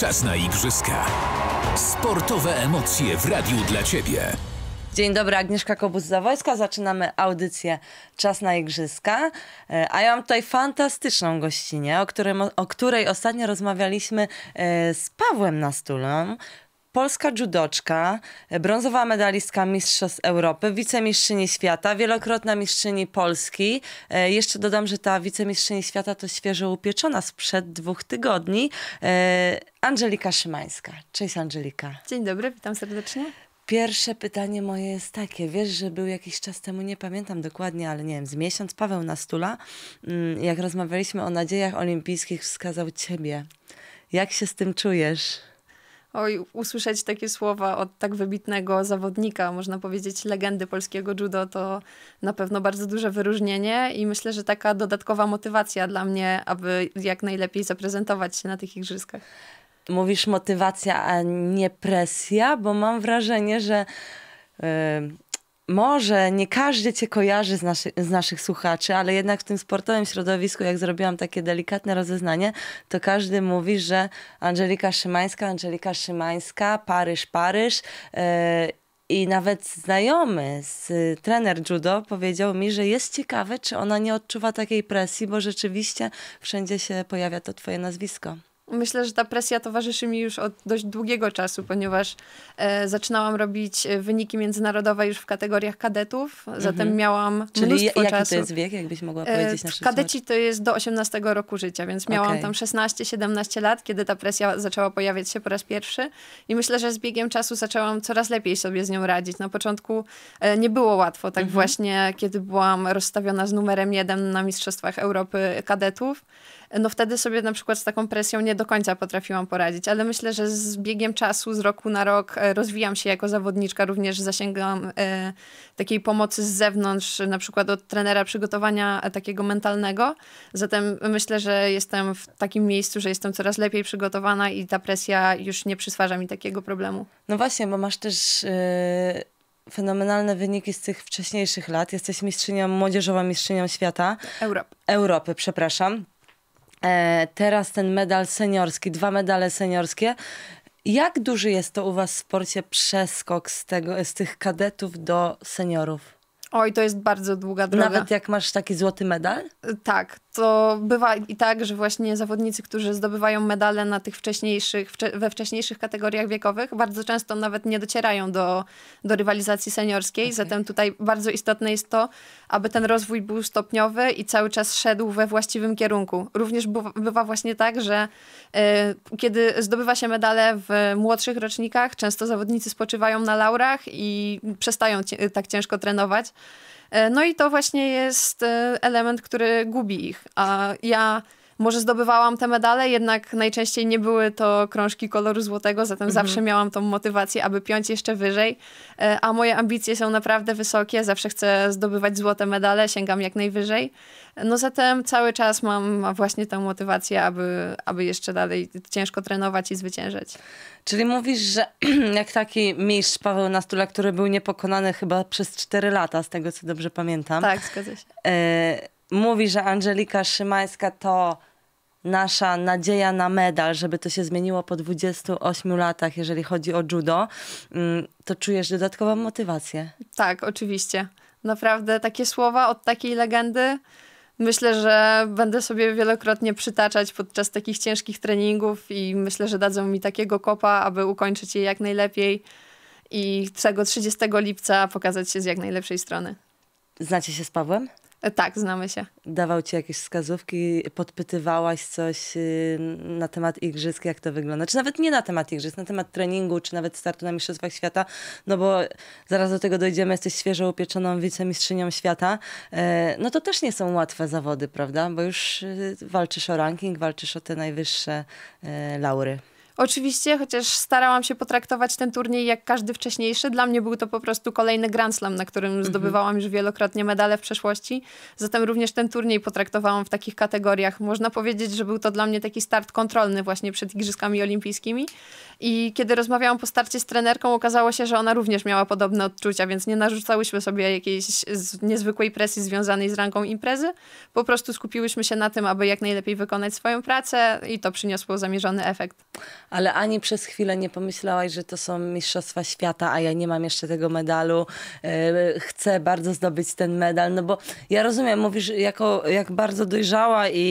Czas na igrzyska. Sportowe emocje w radiu dla Ciebie. Dzień dobry, Agnieszka Kobus-Zawojska. Zaczynamy audycję Czas na Igrzyska. E, a ja mam tutaj fantastyczną gościnę, o, o której ostatnio rozmawialiśmy e, z Pawłem Nastulą, Polska judoczka, brązowa medalistka Mistrzostw Europy, wicemistrzyni świata, wielokrotna mistrzyni Polski. E, jeszcze dodam, że ta wicemistrzyni świata to świeżo upieczona sprzed dwóch tygodni. E, Angelika Szymańska. Cześć Angelika. Dzień dobry, witam serdecznie. Pierwsze pytanie moje jest takie. Wiesz, że był jakiś czas temu, nie pamiętam dokładnie, ale nie wiem, z miesiąc Paweł Nastula, mm, jak rozmawialiśmy o nadziejach olimpijskich, wskazał ciebie. Jak się z tym czujesz? Oj, usłyszeć takie słowa od tak wybitnego zawodnika, można powiedzieć legendy polskiego judo, to na pewno bardzo duże wyróżnienie i myślę, że taka dodatkowa motywacja dla mnie, aby jak najlepiej zaprezentować się na tych igrzyskach. Mówisz motywacja, a nie presja, bo mam wrażenie, że może nie każdy cię kojarzy z, naszy, z naszych słuchaczy, ale jednak w tym sportowym środowisku, jak zrobiłam takie delikatne rozeznanie, to każdy mówi, że Angelika Szymańska, Angelika Szymańska, Paryż, Paryż. Yy, i nawet znajomy, z, y, trener judo, powiedział mi, że jest ciekawe, czy ona nie odczuwa takiej presji, bo rzeczywiście wszędzie się pojawia to twoje nazwisko. Myślę, że ta presja towarzyszy mi już od dość długiego czasu, ponieważ e, zaczynałam robić e, wyniki międzynarodowe już w kategoriach kadetów, zatem mhm. miałam Czyli mnóstwo jaki czasu. to jest wiek, jakbyś mogła e, powiedzieć? E, w kadeci to jest do 18 roku życia, więc miałam okay. tam 16-17 lat, kiedy ta presja zaczęła pojawiać się po raz pierwszy i myślę, że z biegiem czasu zaczęłam coraz lepiej sobie z nią radzić. Na początku e, nie było łatwo, tak mhm. właśnie kiedy byłam rozstawiona z numerem jeden na Mistrzostwach Europy kadetów, no wtedy sobie na przykład z taką presją nie do końca potrafiłam poradzić, ale myślę, że z biegiem czasu, z roku na rok e, rozwijam się jako zawodniczka, również zasięgam e, takiej pomocy z zewnątrz, na przykład od trenera przygotowania e, takiego mentalnego, zatem myślę, że jestem w takim miejscu, że jestem coraz lepiej przygotowana i ta presja już nie przyswarza mi takiego problemu. No właśnie, bo masz też... E, fenomenalne wyniki z tych wcześniejszych lat. Jesteś mistrzynią, młodzieżową mistrzynią świata. Europy. Europy, przepraszam. E, teraz ten medal seniorski, dwa medale seniorskie. Jak duży jest to u Was w sporcie przeskok z, tego, z tych kadetów do seniorów? Oj, to jest bardzo długa droga. Nawet jak masz taki złoty medal? Tak, to bywa i tak, że właśnie zawodnicy, którzy zdobywają medale na tych wcześniejszych, we wcześniejszych kategoriach wiekowych, bardzo często nawet nie docierają do, do rywalizacji seniorskiej. Okay. Zatem tutaj bardzo istotne jest to, aby ten rozwój był stopniowy i cały czas szedł we właściwym kierunku. Również bywa właśnie tak, że y, kiedy zdobywa się medale w młodszych rocznikach, często zawodnicy spoczywają na laurach i przestają tak ciężko trenować. E, no i to właśnie jest e, element, który gubi ich. A ja może zdobywałam te medale, jednak najczęściej nie były to krążki koloru złotego, zatem mhm. zawsze miałam tą motywację, aby piąć jeszcze wyżej. E, a moje ambicje są naprawdę wysokie, zawsze chcę zdobywać złote medale, sięgam jak najwyżej. No zatem cały czas mam właśnie tę motywację, aby, aby jeszcze dalej ciężko trenować i zwyciężać. Czyli mówisz, że jak taki mistrz Paweł Nastula, który był niepokonany chyba przez 4 lata, z tego co dobrze pamiętam. Tak, zgadza się. Y- mówi, że Angelika Szymańska to nasza nadzieja na medal, żeby to się zmieniło po 28 latach, jeżeli chodzi o judo, mm, to czujesz dodatkową motywację. Tak, oczywiście. Naprawdę takie słowa od takiej legendy myślę, że będę sobie wielokrotnie przytaczać podczas takich ciężkich treningów i myślę, że dadzą mi takiego kopa, aby ukończyć je jak najlepiej i tego 30 lipca pokazać się z jak najlepszej strony. Znacie się z Pawłem? Tak, znamy się. Dawał ci jakieś wskazówki, podpytywałaś coś y, na temat igrzysk, jak to wygląda? Czy nawet nie na temat igrzysk, na temat treningu, czy nawet startu na Mistrzostwach Świata? No bo zaraz do tego dojdziemy, jesteś świeżo upieczoną wicemistrzynią świata. E, no to też nie są łatwe zawody, prawda? Bo już y, walczysz o ranking, walczysz o te najwyższe e, laury. Oczywiście, chociaż starałam się potraktować ten turniej jak każdy wcześniejszy. Dla mnie był to po prostu kolejny Grand Slam, na którym mhm. zdobywałam już wielokrotnie medale w przeszłości. Zatem również ten turniej potraktowałam w takich kategoriach. Można powiedzieć, że był to dla mnie taki start kontrolny właśnie przed Igrzyskami Olimpijskimi. I kiedy rozmawiałam po starcie z trenerką, okazało się, że ona również miała podobne odczucia, więc nie narzucałyśmy sobie jakiejś niezwykłej presji związanej z rangą imprezy. Po prostu skupiłyśmy się na tym, aby jak najlepiej wykonać swoją pracę i to przyniosło zamierzony efekt ale ani przez chwilę nie pomyślałaś, że to są Mistrzostwa Świata, a ja nie mam jeszcze tego medalu. E, chcę bardzo zdobyć ten medal, no bo ja rozumiem, mówisz jako, jak bardzo dojrzała i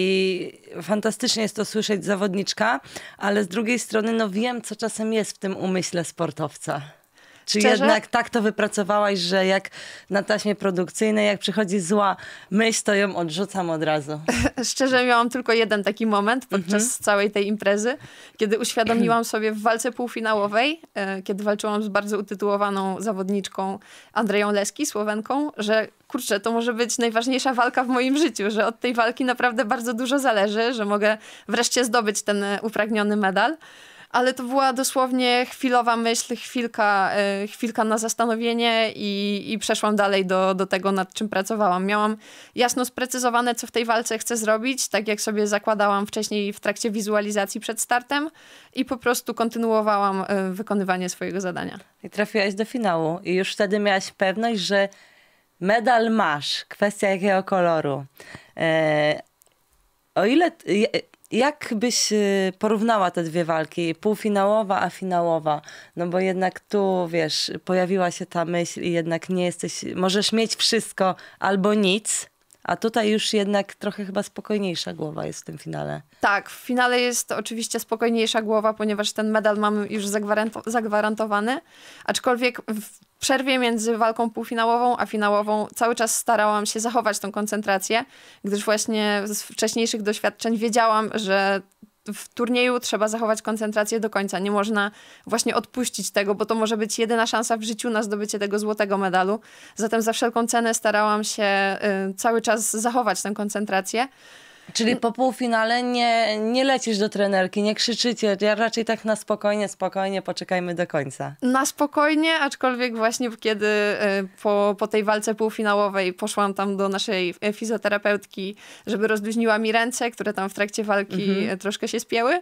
fantastycznie jest to słyszeć zawodniczka, ale z drugiej strony no wiem, co czasem jest w tym umyśle sportowca. Czy Szczerze? jednak tak to wypracowałaś, że jak na taśmie produkcyjnej, jak przychodzi zła myśl, to ją odrzucam od razu? Szczerze miałam tylko jeden taki moment podczas mhm. całej tej imprezy, kiedy uświadomiłam sobie w walce półfinałowej, e, kiedy walczyłam z bardzo utytułowaną zawodniczką Andreją Leski, Słowenką, że kurczę, to może być najważniejsza walka w moim życiu, że od tej walki naprawdę bardzo dużo zależy, że mogę wreszcie zdobyć ten e, upragniony medal ale to była dosłownie chwilowa myśl, chwilka, e, chwilka na zastanowienie i, i przeszłam dalej do, do tego, nad czym pracowałam. Miałam jasno sprecyzowane, co w tej walce chcę zrobić, tak jak sobie zakładałam wcześniej w trakcie wizualizacji przed startem i po prostu kontynuowałam e, wykonywanie swojego zadania. I trafiłaś do finału i już wtedy miałaś pewność, że medal masz, kwestia jakiego koloru. E, o ile jak byś y, porównała te dwie walki, półfinałowa, a finałowa? No bo jednak tu, wiesz, pojawiła się ta myśl i jednak nie jesteś, możesz mieć wszystko albo nic, a tutaj już jednak trochę chyba spokojniejsza głowa jest w tym finale. Tak, w finale jest oczywiście spokojniejsza głowa, ponieważ ten medal mamy już zagwarantowany. Aczkolwiek w przerwie między walką półfinałową a finałową cały czas starałam się zachować tą koncentrację, gdyż właśnie z wcześniejszych doświadczeń wiedziałam, że w turnieju trzeba zachować koncentrację do końca. Nie można właśnie odpuścić tego, bo to może być jedyna szansa w życiu na zdobycie tego złotego medalu. Zatem za wszelką cenę starałam się y, cały czas zachować tę koncentrację. Czyli po półfinale nie, nie lecisz do trenerki, nie krzyczycie, ja raczej tak na spokojnie, spokojnie poczekajmy do końca. Na spokojnie, aczkolwiek właśnie kiedy y, po, po tej walce półfinałowej poszłam tam do naszej y, fizjoterapeutki, żeby rozluźniła mi ręce, które tam w trakcie walki mhm. Y, troszkę się spięły,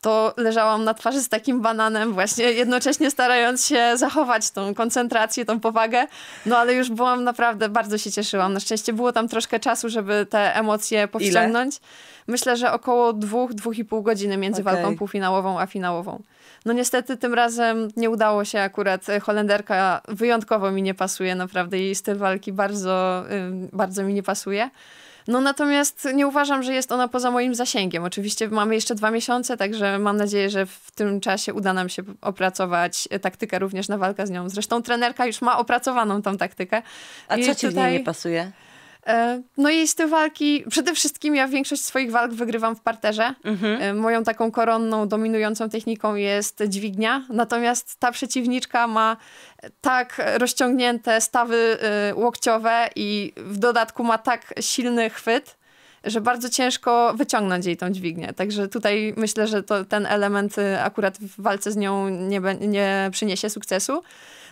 to leżałam na twarzy z takim bananem właśnie, jednocześnie starając się zachować tą koncentrację, tą powagę, no ale już byłam naprawdę, bardzo się cieszyłam. Na szczęście było tam troszkę czasu, żeby te emocje powściągnąć. Ile? myślę, że około dwóch, dwóch i pół godziny między okay. walką półfinałową a finałową. No niestety tym razem nie udało się akurat. Y, holenderka wyjątkowo mi nie pasuje, naprawdę jej styl walki bardzo, y, bardzo mi nie pasuje. No natomiast nie uważam, że jest ona poza moim zasięgiem. Oczywiście mamy jeszcze dwa miesiące, także mam nadzieję, że w tym czasie uda nam się opracować y, taktykę również na walkę z nią. Zresztą trenerka już ma opracowaną tą taktykę. A I co ci tutaj... w niej nie pasuje? E, no i z tych walki, przede wszystkim ja większość swoich walk wygrywam w parterze. Mhm. E, moją taką koronną, dominującą techniką jest dźwignia, natomiast ta przeciwniczka ma tak rozciągnięte stawy e, łokciowe i w dodatku ma tak silny chwyt, że bardzo ciężko wyciągnąć jej tą dźwignię. Także tutaj myślę, że to, ten element akurat w walce z nią nie, nie przyniesie sukcesu.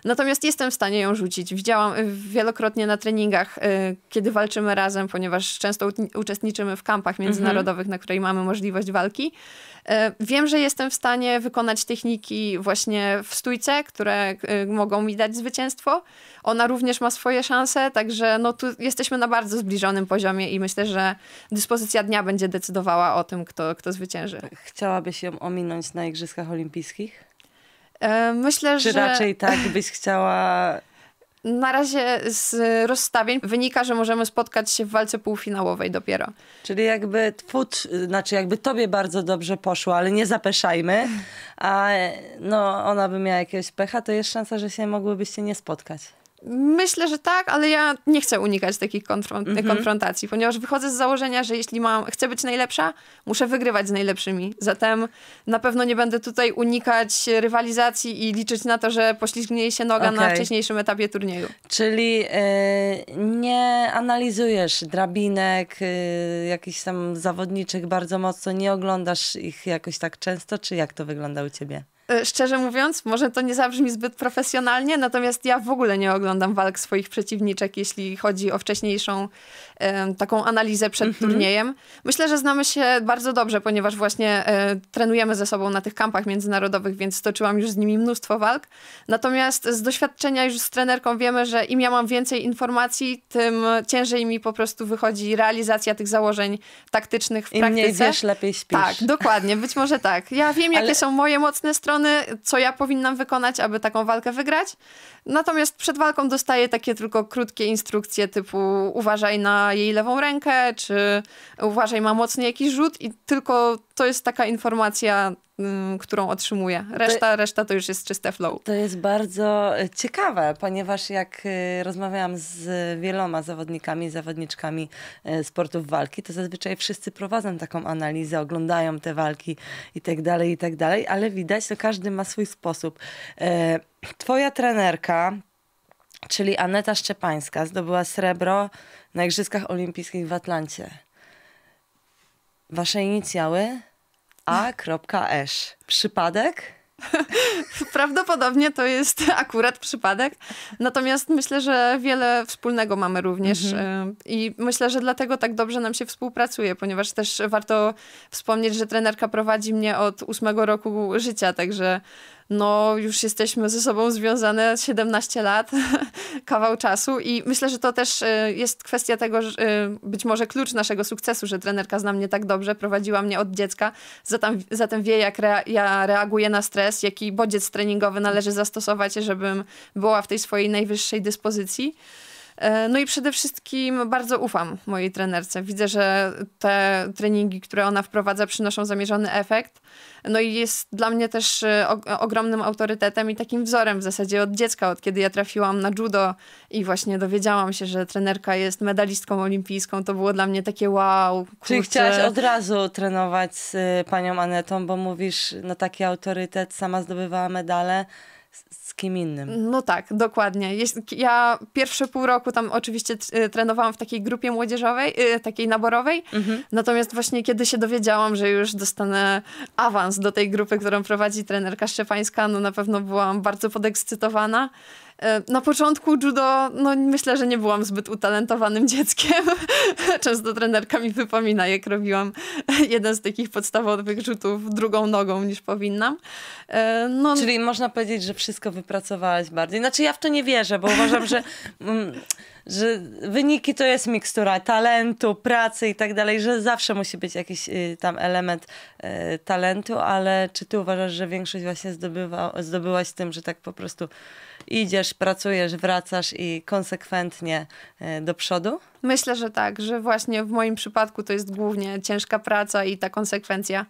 Natomiast jestem w stanie ją rzucić. Widziałam y, wielokrotnie na treningach, y, kiedy walczymy razem, ponieważ często uczestniczymy w kampach mhm. międzynarodowych, mhm. na której mamy możliwość walki. Y, wiem, że jestem w stanie wykonać techniki właśnie w stójce, które mogą mi dać zwycięstwo. Ona również ma swoje szanse, także no tu jesteśmy na bardzo zbliżonym poziomie i myślę, że dyspozycja dnia będzie decydowała o tym, kto, kto zwycięży. Chciałabyś ją ominąć na Igrzyskach Olimpijskich? E, myślę, Czy że... raczej tak byś chciała na razie z rozstawień wynika, że możemy spotkać się w walce półfinałowej dopiero. Czyli jakby twód, znaczy jakby tobie bardzo dobrze poszło, ale nie zapeszajmy, a no ona by miała jakieś pecha, to jest szansa, że się mogłybyście nie spotkać. Myślę, że tak, ale ja nie chcę unikać takich konfront mm -hmm. konfrontacji, ponieważ wychodzę z założenia, że jeśli mam, chcę być najlepsza, muszę wygrywać z najlepszymi. Zatem na pewno nie będę tutaj unikać rywalizacji i liczyć na to, że poślizgnie się noga okay. na wcześniejszym etapie turnieju. Czyli yy, nie analizujesz drabinek, yy, jakichś tam zawodniczych bardzo mocno, nie oglądasz ich jakoś tak często, czy jak to wygląda u ciebie? E, szczerze mówiąc, może to nie zabrzmi zbyt profesjonalnie, natomiast ja w ogóle nie oglądam walk swoich przeciwniczek, jeśli chodzi o wcześniejszą e, taką analizę przed mm -hmm. turniejem. Myślę, że znamy się bardzo dobrze, ponieważ właśnie e, trenujemy ze sobą na tych kampach międzynarodowych, więc stoczyłam już z nimi mnóstwo walk. Natomiast z doświadczenia już z trenerką wiemy, że im ja mam więcej informacji, tym ciężej mi po prostu wychodzi realizacja tych założeń taktycznych w Im praktyce. Im mniej wiesz, lepiej śpisz. Tak, dokładnie, być może tak. Ja wiem, Ale... jakie są moje mocne strony, strony, co ja powinnam wykonać, aby taką walkę wygrać. Natomiast przed walką dostaję takie tylko krótkie instrukcje typu uważaj na jej lewą rękę, czy uważaj ma mocny jakiś rzut i tylko to jest taka informacja Y, którą otrzymuje. Reszta, to, reszta to już jest czyste flow. To jest bardzo y, ciekawe, ponieważ jak y, rozmawiałam z wieloma zawodnikami, zawodniczkami sportów walki, to zazwyczaj wszyscy prowadzą taką analizę, oglądają te walki i tak dalej, i tak dalej, ale widać, że każdy ma swój sposób. Twoja trenerka, czyli Aneta Szczepańska, zdobyła srebro na Igrzyskach Olimpijskich w Atlancie. Wasze inicjały? a.esz. Przypadek? Prawdopodobnie to jest akurat przypadek. Natomiast myślę, że wiele wspólnego mamy również mhm. y, i myślę, że dlatego tak dobrze nam się współpracuje, ponieważ też warto wspomnieć, że trenerka prowadzi mnie od ósmego roku życia, także no już jesteśmy ze sobą związane 17 lat, kawał czasu i myślę, że to też y, jest kwestia tego, że y, być może klucz naszego sukcesu, że trenerka zna mnie tak dobrze, prowadziła mnie od dziecka, zatem, zatem wie jak rea ja reaguję na stres, jaki bodziec treningowy należy zastosować, żebym była w tej swojej najwyższej dyspozycji. E, no i przede wszystkim bardzo ufam mojej trenerce. Widzę, że te treningi, które ona wprowadza, przynoszą zamierzony efekt. No i jest dla mnie też e, ogromnym autorytetem i takim wzorem w zasadzie od dziecka, od kiedy ja trafiłam na judo i właśnie dowiedziałam się, że trenerka jest medalistką olimpijską, to było dla mnie takie wow. Kurczę. Czyli chciałaś od razu trenować z e, panią Anetą, bo mówisz, no taki autorytet, sama zdobywała medale kim innym. No tak, dokładnie. Ja pierwsze pół roku tam oczywiście e, trenowałam w takiej grupie młodzieżowej, e, takiej naborowej, mhm. natomiast właśnie kiedy się dowiedziałam, że już dostanę awans do tej grupy, którą prowadzi trenerka Szczepańska, no na pewno byłam bardzo podekscytowana. E, na początku judo, no myślę, że nie byłam zbyt utalentowanym dzieckiem. Często trenerka mi wypomina, jak robiłam jeden z takich podstawowych rzutów drugą nogą niż powinnam. No, Czyli można powiedzieć, że wszystko pracowałaś bardziej. Znaczy ja w to nie wierzę, bo uważam, że, mm, że wyniki to jest mikstura talentu, pracy i tak dalej, że zawsze musi być jakiś y, tam element y, talentu, ale czy ty uważasz, że większość właśnie zdobywa, zdobyłaś tym, że tak po prostu idziesz, pracujesz, wracasz i konsekwentnie y, do przodu? Myślę, że tak, że właśnie w moim przypadku to jest głównie ciężka praca i ta konsekwencja.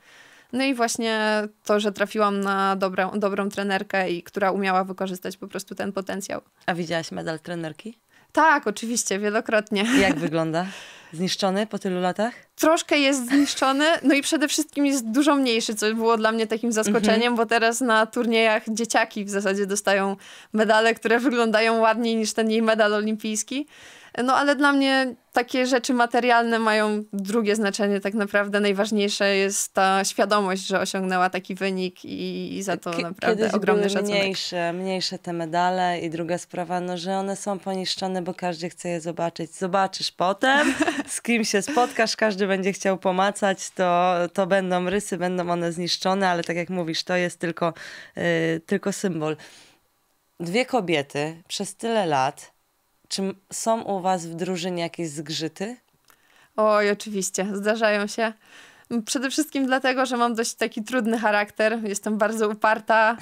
No i właśnie to, że trafiłam na dobrą, dobrą trenerkę i która umiała wykorzystać po prostu ten potencjał. A widziałaś medal trenerki? Tak, oczywiście, wielokrotnie. Jak wygląda? Zniszczony po tylu latach? Troszkę jest zniszczony, no i przede wszystkim jest dużo mniejszy, co było dla mnie takim zaskoczeniem, mm -hmm. bo teraz na turniejach dzieciaki w zasadzie dostają medale, które wyglądają ładniej niż ten jej medal olimpijski. No ale dla mnie takie rzeczy materialne mają drugie znaczenie tak naprawdę. Najważniejsze jest ta świadomość, że osiągnęła taki wynik i, i za to K naprawdę ogromny szacunek. Mniejsze, mniejsze te medale i druga sprawa, no, że one są poniszczone, bo każdy chce je zobaczyć. Zobaczysz potem, z kim się spotkasz, każdy będzie chciał pomacać, to, to będą rysy, będą one zniszczone, ale tak jak mówisz, to jest tylko, yy, tylko symbol. Dwie kobiety przez tyle lat czy są u Was w drużynie jakieś zgrzyty? Oj, oczywiście, zdarzają się. Przede wszystkim dlatego, że mam dość taki trudny charakter. Jestem bardzo uparta,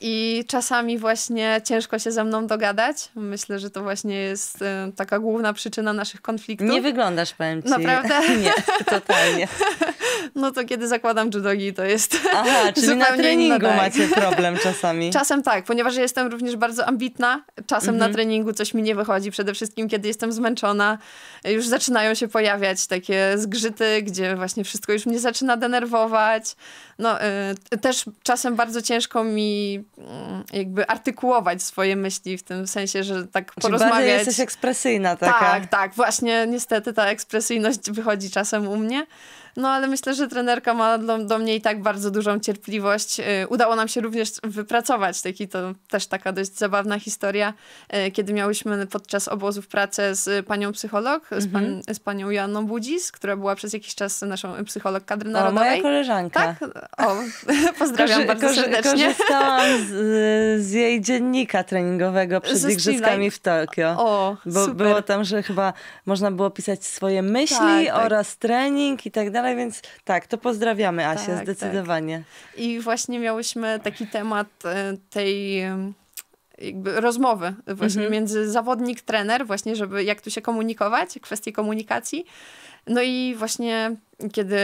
i czasami właśnie ciężko się ze mną dogadać. Myślę, że to właśnie jest e, taka główna przyczyna naszych konfliktów. Nie wyglądasz, powiem ci. Naprawdę? Nie, totalnie. No to kiedy zakładam judogi, to jest Aha, czyli na treningu macie problem czasami. Czasem tak, ponieważ jestem również bardzo ambitna. Czasem mhm. na treningu coś mi nie wychodzi. Przede wszystkim, kiedy jestem zmęczona, już zaczynają się pojawiać takie zgrzyty, gdzie właśnie wszystko już mnie zaczyna denerwować. No, y, też czasem bardzo ciężko mi Mm, jakby artykułować swoje myśli w tym sensie, że tak Czyli znaczy, porozmawiać. jesteś ekspresyjna taka. Tak, tak. Właśnie niestety ta ekspresyjność wychodzi czasem u mnie. No ale myślę, że trenerka ma do, do mnie i tak bardzo dużą cierpliwość. Y, udało nam się również wypracować taki, to też taka dość zabawna historia, y, kiedy miałyśmy podczas obozów pracę z panią psycholog, z, mhm. pan, z, panią Joanną Budzis, która była przez jakiś czas naszą psycholog kadry narodowej. O, moja koleżanka. Tak? O, pozdrawiam Korzy bardzo serdecznie. Korzystałam z, z jej dziennika treningowego przed z igrzyskami w Tokio. O, bo super. było tam, że chyba można było pisać swoje myśli tak, tak. oraz trening i tak dalej dalej, więc tak, to pozdrawiamy Asię tak, tak. zdecydowanie. Tak. I właśnie miałyśmy taki temat e, tej jakby rozmowy właśnie mhm. między zawodnik, trener, właśnie żeby jak tu się komunikować, kwestie komunikacji. No i właśnie kiedy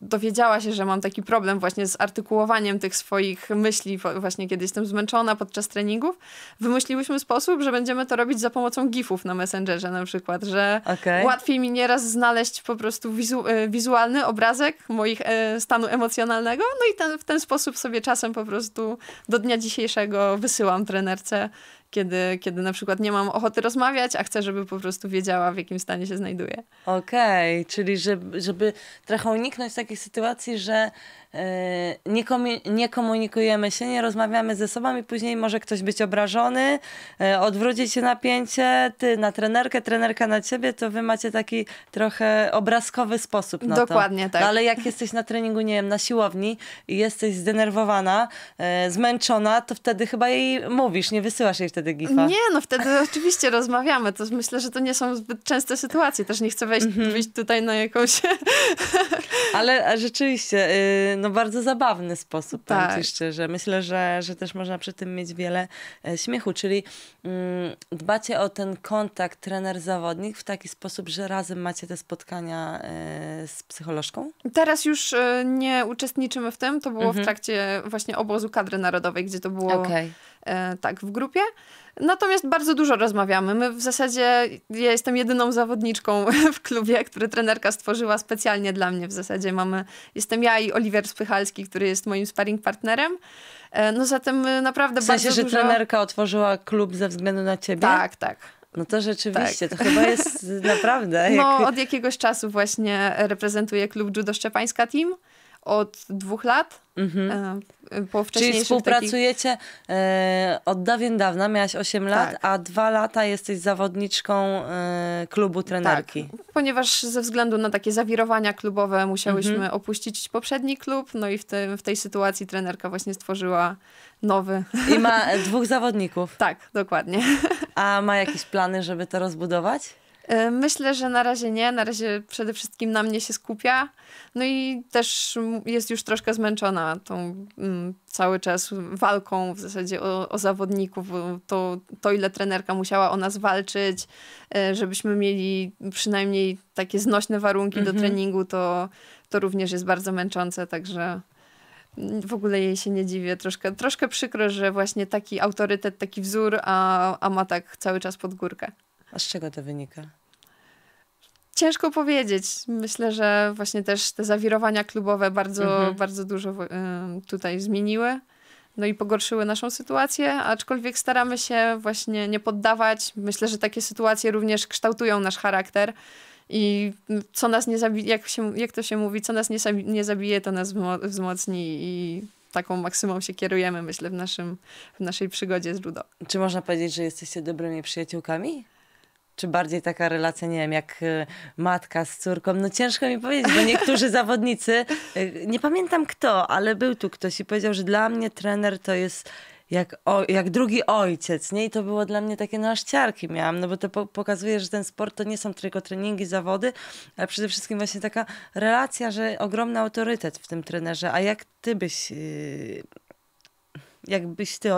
dowiedziała się, że mam taki problem właśnie z artykułowaniem tych swoich myśli, właśnie kiedy jestem zmęczona podczas treningów, wymyśliłyśmy sposób, że będziemy to robić za pomocą gifów na Messengerze na przykład, że okay. łatwiej mi nieraz znaleźć po prostu wizu e, wizualny obrazek moich e, stanu emocjonalnego, no i ten, w ten sposób sobie czasem po prostu do dnia dzisiejszego wysyłam trenerce kiedy, kiedy na przykład nie mam ochoty rozmawiać, a chcę, żeby po prostu wiedziała, w jakim stanie się znajduję Okej, okay, czyli żeby, żeby trochę uniknąć takich sytuacji, że E, nie, nie komunikujemy się, nie rozmawiamy ze sobą i później może ktoś być obrażony, e, odwrócić się napięcie, ty na trenerkę, trenerka na ciebie, to wy macie taki trochę obrazkowy sposób na Dokładnie to. tak. No, ale jak jesteś na treningu, nie wiem, na siłowni i jesteś zdenerwowana, e, zmęczona, to wtedy chyba jej mówisz, nie wysyłasz jej wtedy gifa. Nie, no wtedy oczywiście rozmawiamy, to myślę, że to nie są zbyt częste sytuacje, też nie chcę wejść, mm -hmm. tutaj na jakąś... ale rzeczywiście, no no bardzo zabawny sposób, tak. powiem ci tak. szczerze. Myślę, że, że też można przy tym mieć wiele e, śmiechu, czyli mm, dbacie o ten kontakt trener-zawodnik w taki sposób, że razem macie te spotkania e, z psycholożką? Teraz już e, nie uczestniczymy w tym, to było mhm. w trakcie właśnie obozu kadry narodowej, gdzie to było... Okay E, tak w grupie. Natomiast bardzo dużo rozmawiamy. My w zasadzie, ja jestem jedyną zawodniczką w klubie, który trenerka stworzyła specjalnie dla mnie. W zasadzie mamy, jestem ja i Oliwier Spychalski, który jest moim sparring partnerem. E, no zatem y, naprawdę w sensie, bardzo że trenerka otworzyła klub ze względu na ciebie? Tak, tak. No to rzeczywiście, tak. to chyba jest naprawdę. No, jak... No, od jakiegoś czasu właśnie reprezentuję klub Judo Szczepańska Team od dwóch lat. Mhm. E, po Czyli współpracujecie takich... E, od dawien dawna, miałaś 8 lat, tak. a dwa lata jesteś zawodniczką e, klubu tak. trenerki. Tak, ponieważ ze względu na takie zawirowania klubowe musiałyśmy mhm. opuścić poprzedni klub, no i w, te, w tej sytuacji trenerka właśnie stworzyła nowy. I ma dwóch zawodników. tak, dokładnie. a ma jakieś plany, żeby to rozbudować? E, myślę, że na razie nie. Na razie przede wszystkim na mnie się skupia. No i też jest już troszkę zmęczona tą mm, cały czas walką w zasadzie o, o zawodników. To, to, ile trenerka musiała o nas walczyć, e, żebyśmy mieli przynajmniej takie znośne warunki do mhm. treningu, to, to również jest bardzo męczące. Także mm, w ogóle jej się nie dziwię. Troszkę, troszkę przykro, że właśnie taki autorytet, taki wzór, a, a ma tak cały czas pod górkę. A z czego to wynika? Ciężko powiedzieć. Myślę, że właśnie też te zawirowania klubowe bardzo, mhm. bardzo dużo e, tutaj zmieniły. No i pogorszyły naszą sytuację, aczkolwiek staramy się właśnie nie poddawać. Myślę, że takie sytuacje również kształtują nasz charakter. I co nas nie zabije, jak, jak to się mówi, co nas nie, zabi nie zabije, to nas wzmocni i taką maksymą się kierujemy, myślę, w, naszym, w naszej przygodzie z Ludo. Czy można powiedzieć, że jesteście dobrymi przyjaciółkami? czy bardziej taka relacja, nie wiem, jak y, matka z córką. No ciężko mi powiedzieć, bo niektórzy zawodnicy, y, nie pamiętam kto, ale był tu ktoś i powiedział, że dla mnie trener to jest jak, o, jak drugi ojciec, nie? I to było dla mnie takie, no aż ciarki miałam, no bo to po, pokazuje, że ten sport to nie są tylko treningi, zawody, ale przede wszystkim właśnie taka relacja, że ogromny autorytet w tym trenerze. A jak ty byś, y, jakbyś ty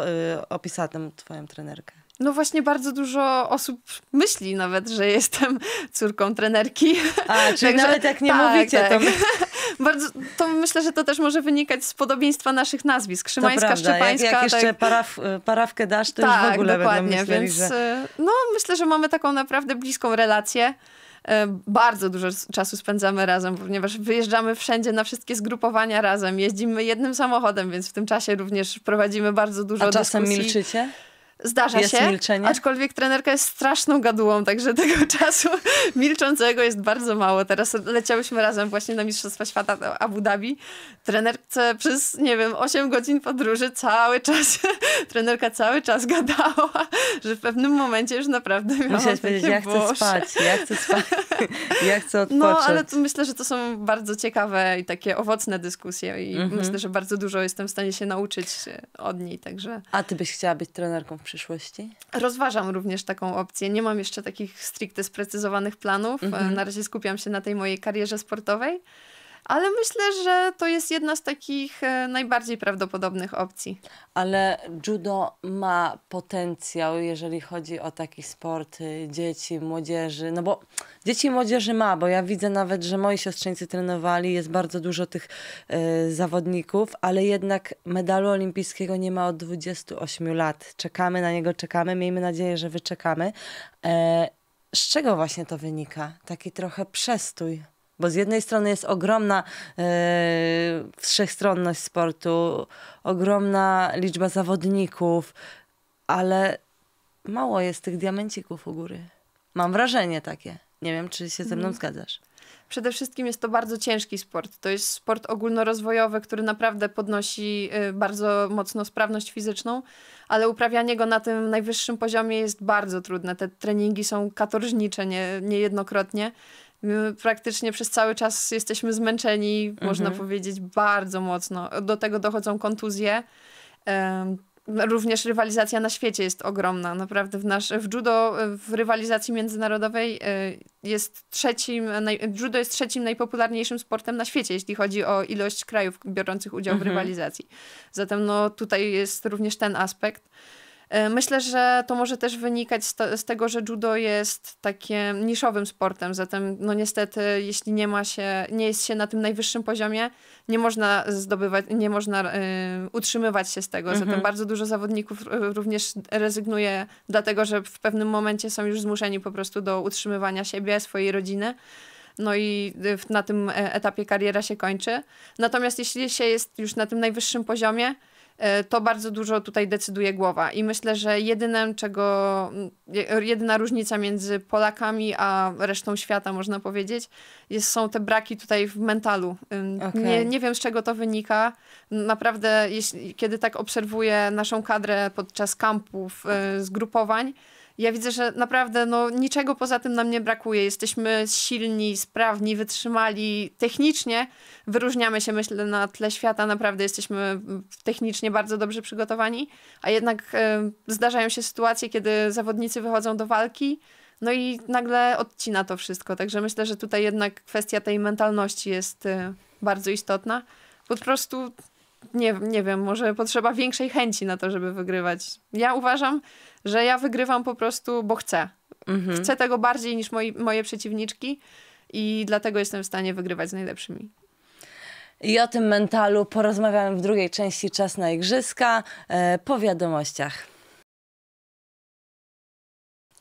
opisała tę twoją trenerkę? No właśnie bardzo dużo osób myśli nawet, że jestem córką trenerki. A, czyli Także, nawet jak nie tak, mówicie, tak. to... My... bardzo, to myślę, że to też może wynikać z podobieństwa naszych nazwisk. Szymańska, to prawda. Szczepańska. Jak, jak jeszcze tak... paraf, parafkę dasz, to tak, już w tak, ogóle dokładnie, myśleli, więc że... Y, no myślę, że mamy taką naprawdę bliską relację y, bardzo dużo czasu spędzamy razem, ponieważ wyjeżdżamy wszędzie na wszystkie zgrupowania razem, jeździmy jednym samochodem, więc w tym czasie również prowadzimy bardzo dużo A czasem dyskusji. milczycie? Zdarza jest się, milczenie? aczkolwiek trenerka jest straszną gadułą, także tego czasu milczącego jest bardzo mało. Teraz leciałyśmy razem właśnie na Mistrzostwa Świata do Abu Dhabi. Trenerce przez, nie wiem, 8 godzin podróży cały czas, trenerka cały czas gadała, że w pewnym momencie już naprawdę miała Musiałeś powiedzieć, ja chcę spać, ja chcę spać, ja chcę odpocząć. No, ale to myślę, że to są bardzo ciekawe i takie owocne dyskusje i mhm. myślę, że bardzo dużo jestem w stanie się nauczyć e, od niej, także... A ty byś chciała być trenerką przyszłości? Rozważam również taką opcję. Nie mam jeszcze takich stricte sprecyzowanych planów. Mhm. Na razie skupiam się na tej mojej karierze sportowej ale myślę, że to jest jedna z takich e, najbardziej prawdopodobnych opcji. Ale judo ma potencjał, jeżeli chodzi o taki sport dzieci, młodzieży, no bo dzieci i młodzieży ma, bo ja widzę nawet, że moi siostrzeńcy trenowali, jest bardzo dużo tych y, zawodników, ale jednak medalu olimpijskiego nie ma od 28 lat. Czekamy na niego, czekamy, miejmy nadzieję, że wyczekamy. E, z czego właśnie to wynika? Taki trochę przestój. Bo z jednej strony jest ogromna yy, wszechstronność sportu, ogromna liczba zawodników, ale mało jest tych diamencików u góry. Mam wrażenie takie. Nie wiem, czy się ze mną mhm. zgadzasz. Przede wszystkim jest to bardzo ciężki sport. To jest sport ogólnorozwojowy, który naprawdę podnosi y, bardzo mocno sprawność fizyczną, ale uprawianie go na tym najwyższym poziomie jest bardzo trudne. Te treningi są katorżnicze nie, niejednokrotnie praktycznie przez cały czas jesteśmy zmęczeni, mhm. można powiedzieć, bardzo mocno. Do tego dochodzą kontuzje. Również rywalizacja na świecie jest ogromna. Naprawdę w, nasz, w judo, w rywalizacji międzynarodowej e, jest trzecim, judo jest trzecim najpopularniejszym sportem na świecie, jeśli chodzi o ilość krajów biorących udział mhm. w rywalizacji. Zatem no, tutaj jest również ten aspekt. E, myślę, że to może też wynikać z, z, tego, że judo jest takim niszowym sportem, zatem no niestety, jeśli nie ma się, nie jest się na tym najwyższym poziomie, nie można zdobywać, nie można y, utrzymywać się z tego, mhm. zatem bardzo dużo zawodników również rezygnuje, dlatego że w pewnym momencie są już zmuszeni po prostu do utrzymywania siebie, swojej rodziny no i y, na tym e, etapie kariera się kończy. Natomiast jeśli się jest już na tym najwyższym poziomie, E, to bardzo dużo tutaj decyduje głowa. I myślę, że jedynym, czego, mm, jedyna różnica między Polakami a resztą świata, można powiedzieć, jest, są te braki tutaj w mentalu. Okay. Nie, nie wiem, z czego to wynika. Naprawdę, jeśli, kiedy tak obserwuję naszą kadrę podczas kampów, y, zgrupowań, ja widzę, że naprawdę no, niczego poza tym nam nie brakuje. Jesteśmy silni, sprawni, wytrzymali. Technicznie wyróżniamy się, myślę, na tle świata. Naprawdę jesteśmy technicznie bardzo dobrze przygotowani, a jednak y, zdarzają się sytuacje, kiedy zawodnicy wychodzą do walki. No i nagle odcina to wszystko. Także myślę, że tutaj jednak kwestia tej mentalności jest y, bardzo istotna. Po prostu nie, nie wiem, może potrzeba większej chęci na to, żeby wygrywać. Ja uważam, że ja wygrywam po prostu, bo chcę. Mhm. Chcę tego bardziej niż moi, moje przeciwniczki i dlatego jestem w stanie wygrywać z najlepszymi. I o tym mentalu porozmawiamy w drugiej części Czas na Igrzyska e, po wiadomościach.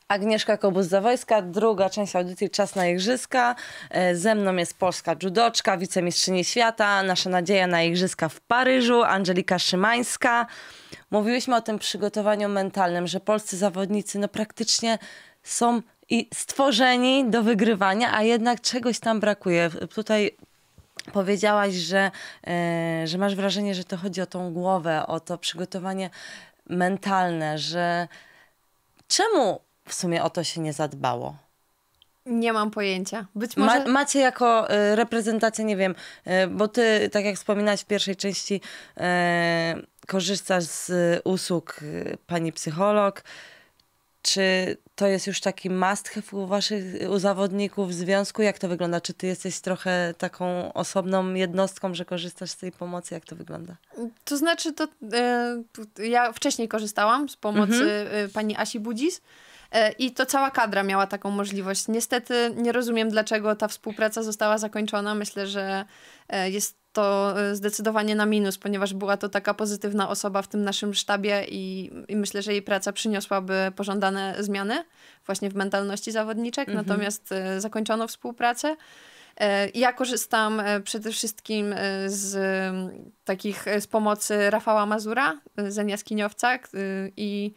Agnieszka Kobus-Zawojska, druga część audycji Czas na Igrzyska. E, ze mną jest polska judoczka, wicemistrzyni świata, nasza nadzieja na Igrzyska w Paryżu, Angelika Szymańska. Mówiłyśmy o tym przygotowaniu mentalnym, że polscy zawodnicy no praktycznie są i stworzeni do wygrywania, a jednak czegoś tam brakuje. Tutaj powiedziałaś, że, e, że masz wrażenie, że to chodzi o tą głowę, o to przygotowanie mentalne, że czemu w sumie o to się nie zadbało? Nie mam pojęcia. Być może. Ma, macie jako y, reprezentację, nie wiem, y, bo ty, tak jak wspominałaś w pierwszej części, y, korzystasz z usług y, pani psycholog. Czy to jest już taki must have u waszych u zawodników w związku? Jak to wygląda? Czy ty jesteś trochę taką osobną jednostką, że korzystasz z tej pomocy? Jak to wygląda? To znaczy, to y, ja wcześniej korzystałam z pomocy mhm. Y, pani Asi Budzis. E, I to cała kadra miała taką możliwość. Niestety nie rozumiem, dlaczego ta współpraca została zakończona. Myślę, że e, jest to e, zdecydowanie na minus, ponieważ była to taka pozytywna osoba w tym naszym sztabie i, i myślę, że jej praca przyniosłaby pożądane zmiany właśnie w mentalności zawodniczek, mhm. natomiast zakończono współpracę. Ja korzystam przede wszystkim z takich z pomocy Rafała Mazura z Jaskiniowca i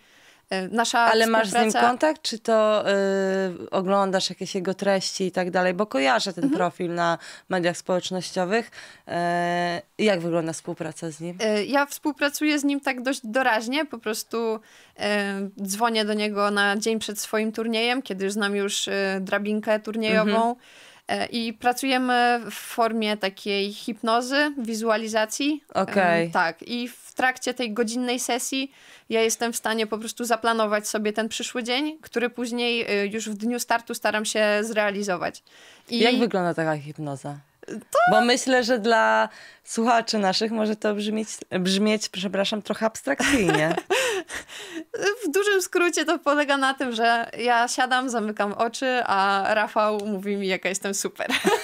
E, nasza Ale masz z nim kontakt, czy to yy, oglądasz jakieś jego treści i tak dalej? Bo kojarzę ten mhm. profil na mediach społecznościowych. Yy, jak wygląda współpraca z nim? Yy, ja współpracuję z nim tak dość doraźnie, po prostu dzwonię do niego na dzień przed swoim turniejem, kiedy już znam już drabinkę turniejową. Mhm E, I pracujemy w formie takiej hipnozy, wizualizacji. Okej. Okay. Tak. I w trakcie tej godzinnej sesji ja jestem w stanie po prostu zaplanować sobie ten przyszły dzień, który później y, już w dniu startu staram się zrealizować. I... Jak wygląda taka hipnoza? To... Bo myślę, że dla słuchaczy naszych może to brzmieć, brzmieć przepraszam, trochę abstrakcyjnie. w dużym skrócie to polega na tym, że ja siadam, zamykam oczy, a Rafał mówi mi, jaka jestem super.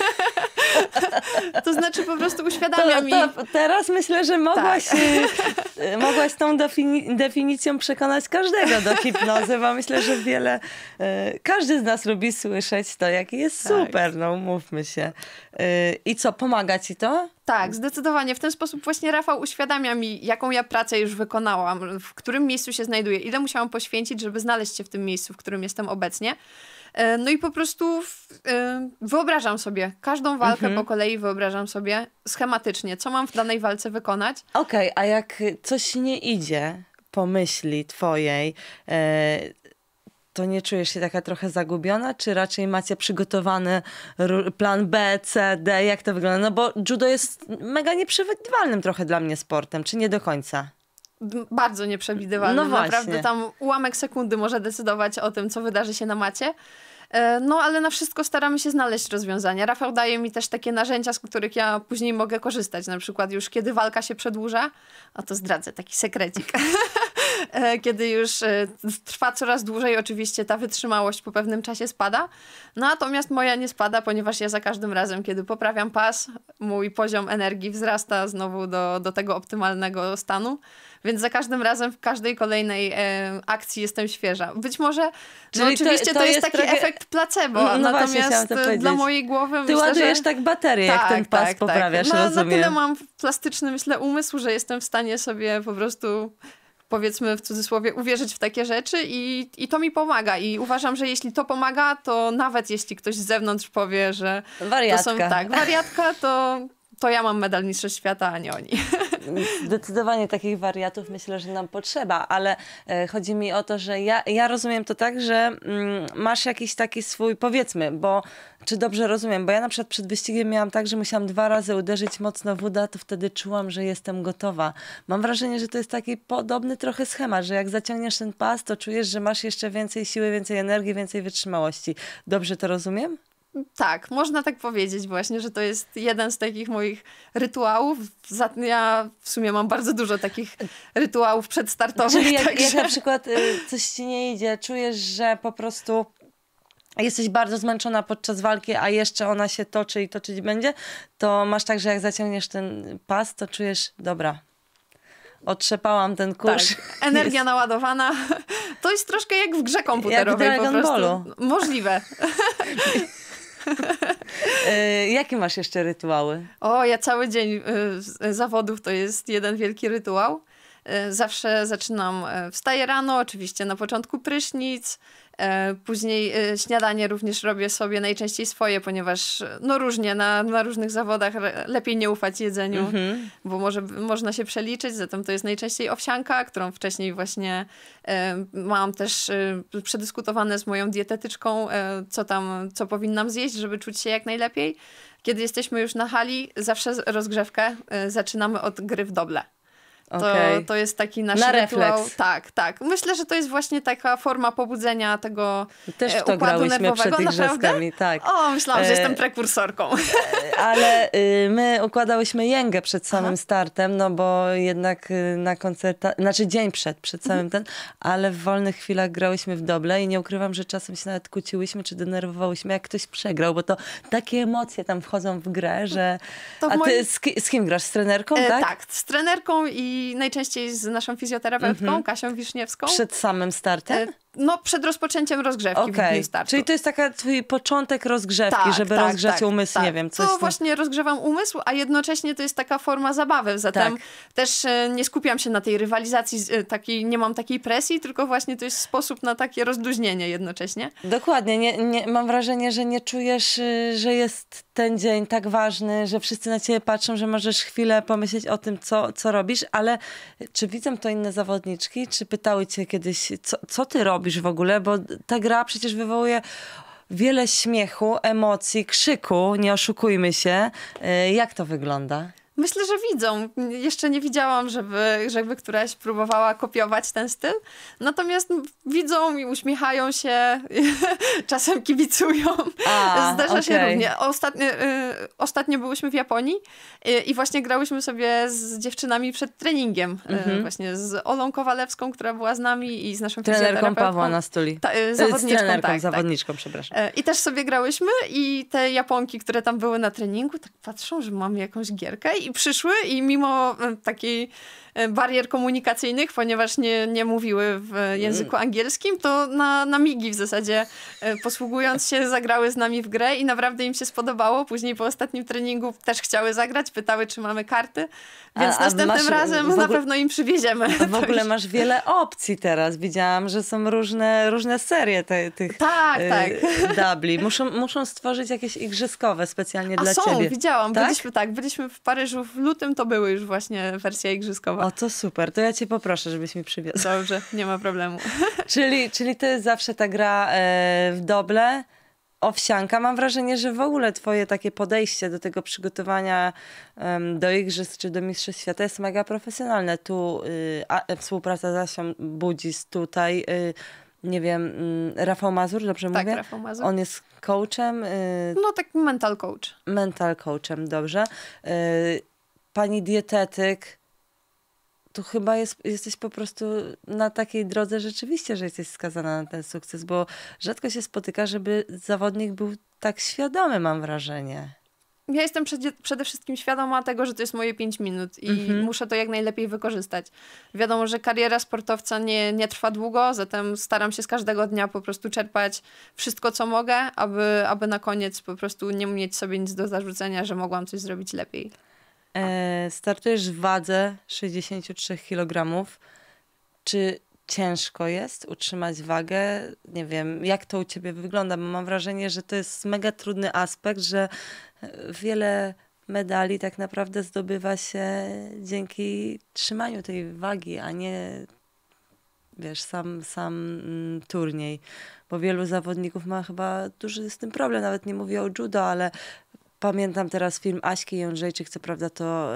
to znaczy po prostu uświadamia to, mi... To teraz myślę, że mogłaś, tak. Y, mogłaś tą defini definicją przekonać każdego do hipnozy, bo myślę, że wiele... Y, każdy z nas lubi słyszeć to, jaki jest tak. super, no mówmy się. Y, I co, pomaga ci to? Tak, zdecydowanie. W ten sposób właśnie Rafał uświadamia mi, jaką ja pracę już wykonałam, w którym miejscu się znajduję, ile musiałam poświęcić, żeby znaleźć się w tym miejscu, w którym jestem obecnie. E, no i po prostu e, wyobrażam sobie każdą walkę mhm. po kolei, wyobrażam sobie schematycznie, co mam w danej walce wykonać. Okej, okay, a jak coś nie idzie po myśli twojej, e, to nie czujesz się taka trochę zagubiona, czy raczej macie przygotowany plan B, C, D? Jak to wygląda? No bo judo jest mega nieprzewidywalnym trochę dla mnie sportem, czy nie do końca? bardzo nieprzewidywalny. No Naprawdę tam ułamek sekundy może decydować o tym, co wydarzy się na macie. E, no, ale na wszystko staramy się znaleźć rozwiązania. Rafał daje mi też takie narzędzia, z których ja później mogę korzystać. Na przykład już kiedy walka się przedłuża, a to zdradzę taki sekrecik. E, kiedy już e, trwa coraz dłużej, oczywiście ta wytrzymałość po pewnym czasie spada. No, natomiast moja nie spada, ponieważ ja za każdym razem, kiedy poprawiam pas, mój poziom energii wzrasta znowu do, do tego optymalnego stanu. Więc za każdym razem w każdej kolejnej e, akcji jestem świeża. Być może, no Czyli no oczywiście to, to, to jest, jest, taki trochę... efekt placebo, no, no natomiast dla mojej głowy Ty myślę, ładujesz że... tak baterię, tak, jak ten pas tak, tak. poprawiasz, tak. No, rozumiem. Na tyle mam plastyczny, myślę, umysł, że jestem w stanie sobie po prostu powiedzmy w cudzysłowie, uwierzyć w takie rzeczy i, i to mi pomaga. I uważam, że jeśli to pomaga, to nawet jeśli ktoś z zewnątrz powie, że wariatka. to są tak, wariatka, to, to ja mam medal Mistrzostw Świata, a nie oni. zdecydowanie takich wariatów myślę, że nam potrzeba, ale e, chodzi mi o to, że ja, ja rozumiem to tak, że mm, masz jakiś taki swój, powiedzmy, bo czy dobrze rozumiem, bo ja na przykład przed wyścigiem miałam tak, że musiałam dwa razy uderzyć mocno w uda, to wtedy czułam, że jestem gotowa. Mam wrażenie, że to jest taki podobny trochę schemat, że jak zaciągniesz ten pas, to czujesz, że masz jeszcze więcej siły, więcej energii, więcej wytrzymałości. Dobrze to rozumiem? tak, można tak powiedzieć właśnie, że to jest jeden z takich moich rytuałów. Ja w sumie mam bardzo dużo takich rytuałów przedstartowych. Czyli jak, także... jak na przykład y, coś ci nie idzie, czujesz, że po prostu jesteś bardzo zmęczona podczas walki, a jeszcze ona się toczy i toczyć będzie, to masz tak, że jak zaciągniesz ten pas, to czujesz, dobra, otrzepałam ten kurz. Tak. Energia jest. naładowana. To jest troszkę jak w grze komputerowej jak w Dragon po prostu. Ballu. Możliwe. Y, jakie masz jeszcze rytuały? O, ja cały dzień y, zawodów to jest jeden wielki rytuał. E, zawsze zaczynam, e, wstaję rano, oczywiście na początku prysznic, e, później śniadanie również robię sobie najczęściej swoje, ponieważ no różnie, na, na różnych zawodach lepiej nie ufać jedzeniu, mm -hmm. bo może można się przeliczyć, zatem to jest najczęściej owsianka, którą wcześniej właśnie e, mam też e, przedyskutowane z moją dietetyczką, e, co tam, co powinnam zjeść, żeby czuć się jak najlepiej. Kiedy jesteśmy już na hali, zawsze rozgrzewkę zaczynamy od gry w doble. To, okay. to jest taki nasz Na rytuał. Refleks. Tak, tak. Myślę, że to jest właśnie taka forma pobudzenia tego Też e, w to układu nerwowego. Przed Naprawdę? Tak. O, myślałam, że e, jestem prekursorką. E, ale y, my układałyśmy jęgę przed samym Aha. startem, no bo jednak y, na koncerta znaczy dzień przed, przed mhm. samym ten, ale w wolnych chwilach grałyśmy w doble i nie ukrywam, że czasem się nawet kłóciłyśmy czy denerwowałyśmy, jak ktoś przegrał, bo to takie emocje tam wchodzą w grę, że... To A ty z, ki z, kim grasz? Z trenerką, e, tak? tak, z trenerką i i najczęściej z naszą fizjoterapeutką, mhm. Kasią Wiszniewską. Przed samym startem? E, no, przed rozpoczęciem rozgrzewki okay. Czyli to jest taka twój początek rozgrzewki, tak, żeby tak, tak rozgrzać tak, umysł, nie wiem, coś. To właśnie rozgrzewam umysł, a jednocześnie to jest taka forma zabawy, zatem tak. też e, nie skupiam się na tej rywalizacji, e, takiej, nie mam takiej presji, tylko właśnie to jest sposób na takie rozluźnienie jednocześnie. Dokładnie, nie, nie, mam wrażenie, że nie czujesz, y, że jest ten dzień tak ważny, że wszyscy na ciebie patrzą, że możesz chwilę pomyśleć o tym, co, co robisz, ale czy widzą to inne zawodniczki? Czy pytały cię kiedyś, co, co ty robisz? robisz w ogóle, bo ta gra przecież wywołuje wiele śmiechu, emocji, krzyku, nie oszukujmy się. Y, jak to wygląda? Myślę, że widzą. Jeszcze nie widziałam, żeby, żeby któraś próbowała kopiować ten styl. Natomiast widzą i uśmiechają się, czasem kibicują. A, Zdarza okay. się równie. Ostatnio, y, ostatnio byłyśmy w Japonii y, i właśnie grałyśmy sobie z dziewczynami przed treningiem. Y, mhm. właśnie z Olą Kowalewską, która była z nami i z naszą Trenerką Pawła na stuli. Ta, y, y, zawodniczką, z tak, trenerką, tak, zawodniczką, tak. przepraszam. Y, I też sobie grałyśmy i te Japonki, które tam były na treningu, tak patrzą, że mamy jakąś gierkę i przyszły i mimo e, takiej e, barier komunikacyjnych, ponieważ nie, nie mówiły w języku mm. angielskim, to na, na migi w zasadzie e, posługując się zagrały z nami w grę i naprawdę im się spodobało. Później po ostatnim treningu też chciały zagrać, pytały czy mamy karty, więc a, a następnym masz, razem ogóle, na pewno im przywieziemy. W ogóle masz wiele opcji teraz. Widziałam, że są różne, różne serie te, tych tak, y, tak. dubli. Muszą, muszą stworzyć jakieś igrzyskowe specjalnie a dla są, ciebie. są, widziałam. Tak? Byliśmy tak, byliśmy w Paryżu już w lutym to były już właśnie wersja igrzyskowa. O, to super. To ja cię poproszę, żebyś mi przywiózł. Dobrze, nie ma problemu. czyli, czyli to jest zawsze ta gra e, w doble, owsianka. Mam wrażenie, że w ogóle twoje takie podejście do tego przygotowania um, do igrzysk czy do Mistrzostw Świata jest mega profesjonalne. Tu y, a, współpraca z Asią Budziz, tutaj y, nie wiem, mm, Rafał Mazur, dobrze tak, mówię? Rafał Mazur. On jest coachem. Y, no tak mental coach. Mental coachem, dobrze. Y, pani dietetyk, tu chyba jest, jesteś po prostu na takiej drodze rzeczywiście, że jesteś skazana na ten sukces, bo rzadko się spotyka, żeby zawodnik był tak świadomy, mam wrażenie ja jestem przed, przede wszystkim świadoma tego, że to jest moje 5 minut i mhm. muszę to jak najlepiej wykorzystać. Wiadomo, że kariera sportowca nie, nie trwa długo, zatem staram się z każdego dnia po prostu czerpać wszystko, co mogę, aby, aby na koniec po prostu nie mieć sobie nic do zarzucenia, że mogłam coś zrobić lepiej. E, startujesz w wadze 63 kg. Czy ciężko jest utrzymać wagę. Nie wiem, jak to u ciebie wygląda, bo mam wrażenie, że to jest mega trudny aspekt, że e, wiele medali tak naprawdę zdobywa się dzięki trzymaniu tej wagi, a nie wiesz, sam, sam mm, turniej, bo wielu zawodników ma chyba duży z tym problem, nawet nie mówię o judo, ale pamiętam teraz film Aśki Jędrzejczyk, co prawda to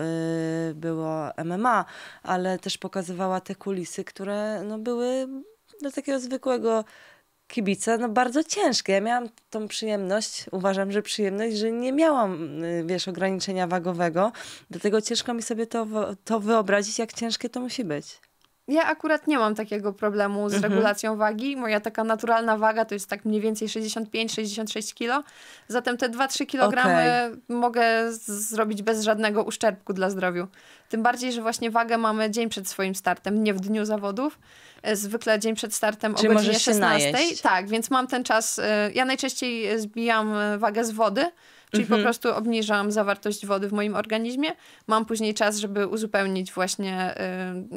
y, było MMA, ale też pokazywała te kulisy, które no, były dla takiego zwykłego kibica no, bardzo ciężkie. Ja miałam tą przyjemność, uważam, że przyjemność, że nie miałam, y, wiesz, ograniczenia wagowego, dlatego ciężko mi sobie to, to wyobrazić, jak ciężkie to musi być ja akurat nie mam takiego problemu z mhm. regulacją wagi. Moja taka naturalna waga to jest tak mniej więcej 65-66 kg. Zatem te 2-3 kg okay. mogę zrobić bez żadnego uszczerbku dla zdrowiu. Tym bardziej, że właśnie wagę mamy dzień przed swoim startem, nie w dniu zawodów. E, zwykle dzień przed startem Czyli o godzinie 16. najeść. tak, więc mam ten czas. E, ja najczęściej zbijam e, wagę z wody Czyli mhm. po prostu obniżam zawartość wody w moim organizmie. Mam później czas, żeby uzupełnić właśnie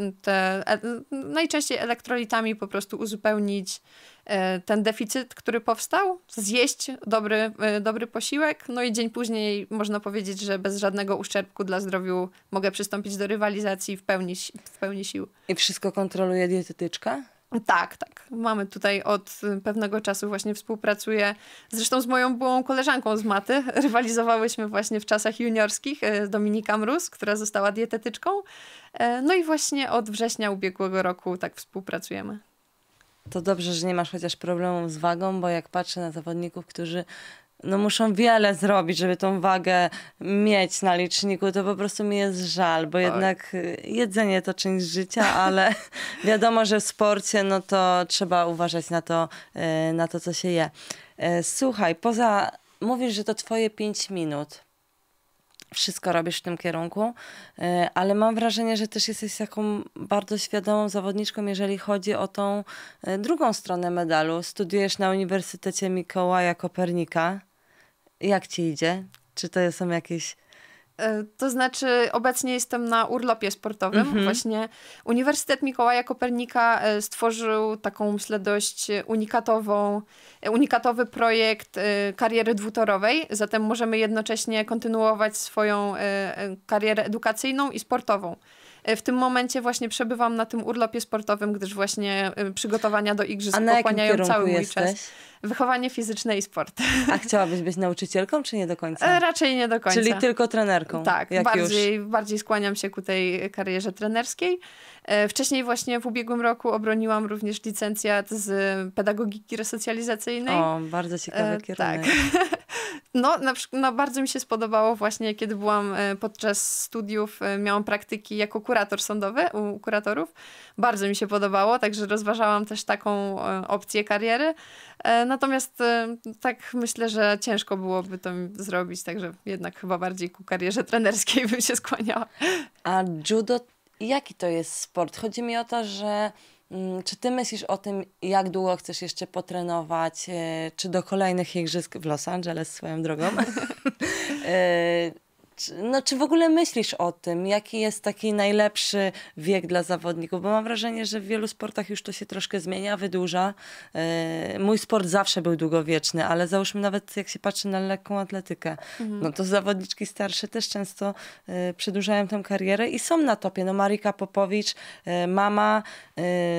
y, te, e, najczęściej elektrolitami po prostu uzupełnić y, ten deficyt, który powstał, zjeść dobry, y, dobry posiłek, no i dzień później można powiedzieć, że bez żadnego uszczerbku dla zdrowiu mogę przystąpić do rywalizacji w pełni, w pełni sił. I wszystko kontroluje dietetyczka? Tak, tak. Mamy tutaj od y, pewnego czasu właśnie współpracuję, zresztą z moją byłą koleżanką z maty. Rywalizowałyśmy właśnie w czasach juniorskich y, z Dominika Mróz, która została dietetyczką. E, no i właśnie od września ubiegłego roku tak współpracujemy. To dobrze, że nie masz chociaż problemu z wagą, bo jak patrzę na zawodników, którzy no muszą wiele zrobić, żeby tą wagę mieć na liczniku, to po prostu mi jest żal, bo tak. jednak y, jedzenie to część życia, ale wiadomo, że w sporcie no to trzeba uważać na to, y, na to co się je. Y, słuchaj, poza, mówisz, że to twoje 5 minut. Wszystko robisz w tym kierunku, ale mam wrażenie, że też jesteś taką bardzo świadomą zawodniczką, jeżeli chodzi o tą drugą stronę medalu. Studiujesz na Uniwersytecie Mikołaja Kopernika. Jak ci idzie? Czy to są jakieś e, to znaczy, obecnie jestem na urlopie sportowym. Mhm. Właśnie Uniwersytet Mikołaja Kopernika e, stworzył taką myślę dość unikatową, e, unikatowy projekt kariery dwutorowej. Zatem możemy jednocześnie kontynuować swoją karierę edukacyjną i sportową. W tym momencie właśnie przebywam na tym urlopie sportowym, gdyż właśnie przygotowania do igrzysk pochłaniają cały mój jesteś? czas wychowanie fizyczne i sport. A chciałabyś być nauczycielką, czy nie do końca? E, raczej nie do końca. Czyli tylko trenerką. Tak, bardziej, już. bardziej skłaniam się ku tej karierze trenerskiej. E, wcześniej właśnie w ubiegłym roku obroniłam również licencjat z pedagogiki resocjalizacyjnej. O, bardzo ciekawy e, kierunek. Tak. No, na przykład, no, bardzo mi się spodobało właśnie, kiedy byłam podczas studiów, miałam praktyki jako kurator sądowy u kuratorów. Bardzo mi się podobało, także rozważałam też taką opcję kariery. E, natomiast e, tak myślę, że ciężko byłoby to zrobić, także jednak chyba bardziej ku karierze trenerskiej bym się skłaniała. A judo, jaki to jest sport? Chodzi mi o to, że mm, czy ty myślisz o tym, jak długo chcesz jeszcze potrenować, e, czy do kolejnych igrzysk w Los Angeles swoją drogą? no, czy w ogóle myślisz o tym, jaki jest taki najlepszy wiek dla zawodników? Bo mam wrażenie, że w wielu sportach już to się troszkę zmienia, wydłuża. Yy, mój sport zawsze był długowieczny, ale załóżmy nawet jak się patrzy na lekką atletykę, mhm. no to zawodniczki starsze też często yy, przedłużają tę karierę i są na topie. No Marika Popowicz, yy, mama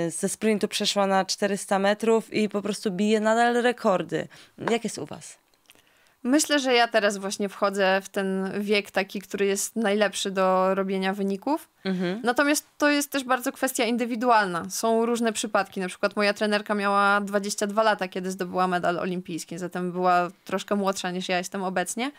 ze sprintu przeszła na 400 metrów i po prostu bije nadal rekordy. Jak jest u was? Myślę, że ja teraz właśnie wchodzę w ten wiek taki, który jest najlepszy do robienia wyników. Mhm. Natomiast to jest też bardzo kwestia indywidualna. Są różne przypadki. Na przykład moja trenerka miała 22 lata, kiedy zdobyła medal olimpijski, zatem była troszkę młodsza niż ja jestem obecnie.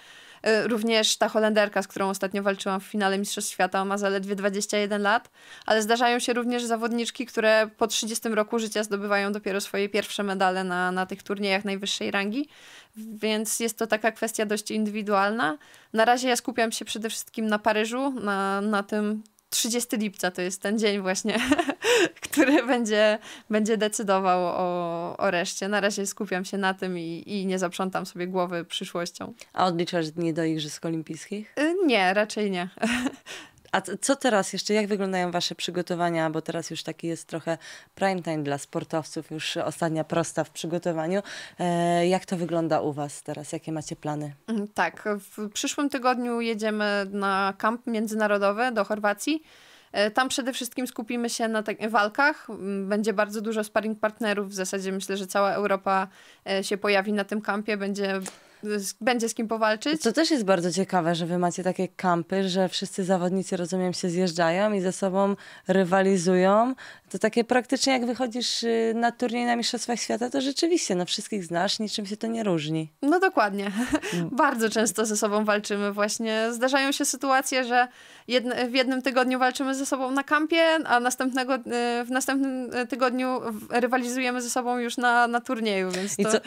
E, również ta Holenderka, z którą ostatnio walczyłam w finale Mistrzostw Świata, ma zaledwie 21 lat, ale zdarzają się również zawodniczki, które po 30 roku życia zdobywają dopiero swoje pierwsze medale na, na tych turniejach najwyższej rangi, więc jest to taka kwestia dość indywidualna. Na razie ja skupiam się przede wszystkim na Paryżu, na, na tym, 30 lipca to jest ten dzień właśnie, który będzie, będzie decydował o, o reszcie. Na razie skupiam się na tym i, i nie zaprzątam sobie głowy przyszłością. A odliczasz dni do Igrzysk Olimpijskich? Y, nie, raczej nie. A co teraz jeszcze, jak wyglądają wasze przygotowania, bo teraz już taki jest trochę prime time dla sportowców, już ostatnia prosta w przygotowaniu. E, jak to wygląda u was teraz, jakie macie plany? Mm, tak, w przyszłym tygodniu jedziemy na kamp międzynarodowy do Chorwacji. E, tam przede wszystkim skupimy się na tak, walkach. Będzie bardzo dużo sparring partnerów. W zasadzie myślę, że cała Europa e, się pojawi na tym kampie. Będzie będzie z kim powalczyć. To też jest bardzo ciekawe, że wy macie takie kampy, że wszyscy zawodnicy, rozumiem, się zjeżdżają i ze sobą rywalizują. To takie praktycznie jak wychodzisz y, na turniej na Mistrzostwach Świata, to rzeczywiście, no wszystkich znasz, niczym się to nie różni. No dokładnie. Mm. bardzo często ze sobą walczymy właśnie. Zdarzają się sytuacje, że jedne, w jednym tygodniu walczymy ze sobą na kampie, a następnego, y, w następnym y, tygodniu rywalizujemy ze sobą już na, na turnieju, więc to co...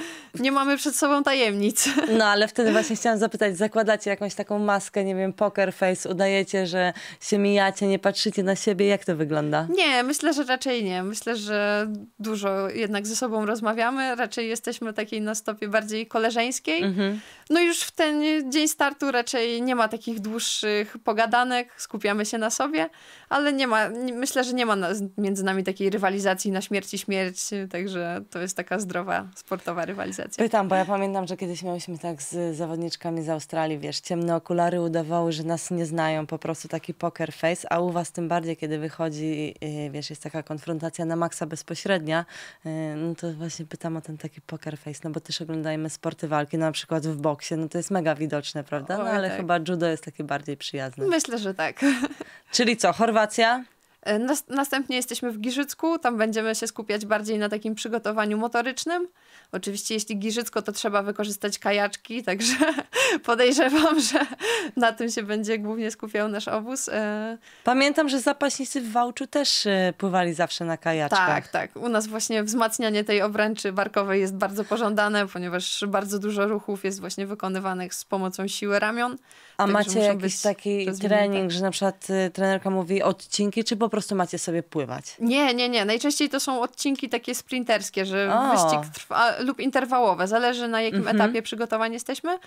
nie mamy przed sobą tajemnic. No ale wtedy właśnie chciałam zapytać, zakładacie jakąś taką maskę, nie wiem, poker face, udajecie, że się mijacie, nie patrzycie na siebie, jak to wygląda? Nie, myślę, że raczej nie. Myślę, że dużo jednak ze sobą rozmawiamy, raczej jesteśmy takiej na stopie bardziej koleżeńskiej. Mhm. No już w ten dzień startu raczej nie ma takich dłuższych pogadanek, skupiamy się na sobie, ale nie ma, myślę, że nie ma między nami takiej rywalizacji na śmierć i śmierć, także to jest taka zdrowa, sportowa rywalizacja. Pytam, bo ja pamiętam, że kiedyś miałyśmy tak z zawodniczkami z Australii, wiesz, ciemne okulary udawały, że nas nie znają, po prostu taki poker face, a u was tym bardziej, kiedy wychodzi, y, wiesz, jest taka konfrontacja na maksa bezpośrednia, y, no to właśnie pytam o ten taki poker face, no bo też oglądajmy sporty walki, na przykład w boksie, no to jest mega widoczne, prawda? No ale tak. chyba judo jest takie bardziej przyjazne. Myślę, że tak. Czyli co, Chorwacja? E, następnie jesteśmy w Giżycku, tam będziemy się skupiać bardziej na takim przygotowaniu motorycznym. Oczywiście jeśli Giżycko, to trzeba wykorzystać kajaczki, także podejrzewam, że na tym się będzie głównie skupiał nasz obóz. E. Pamiętam, że zapaśnicy w Wałczu też e, pływali zawsze na kajaczkach. Tak, tak. U nas właśnie wzmacnianie tej obręczy barkowej jest bardzo pożądane, ponieważ bardzo dużo ruchów jest właśnie wykonywanych z pomocą siły ramion. A tak, macie jakiś taki trening, że na przykład y, trenerka mówi odcinki, czy po prostu macie sobie pływać? Nie, nie, nie. Najczęściej to są odcinki takie sprinterskie, że o. wyścig trwa lub interwałowe. Zależy na jakim mhm. etapie przygotowań jesteśmy.